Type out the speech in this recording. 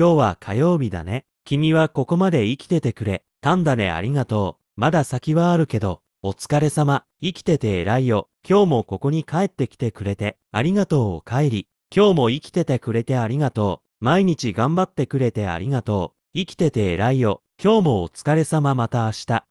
今日は火曜日だね。君はここまで生きててくれ。たんだねありがとう。まだ先はあるけど、お疲れ様。生きてて偉いよ。今日もここに帰ってきてくれて、ありがとうお帰り。今日も生きててくれてありがとう。毎日頑張ってくれてありがとう。生きてて偉いよ。今日もお疲れ様また明日。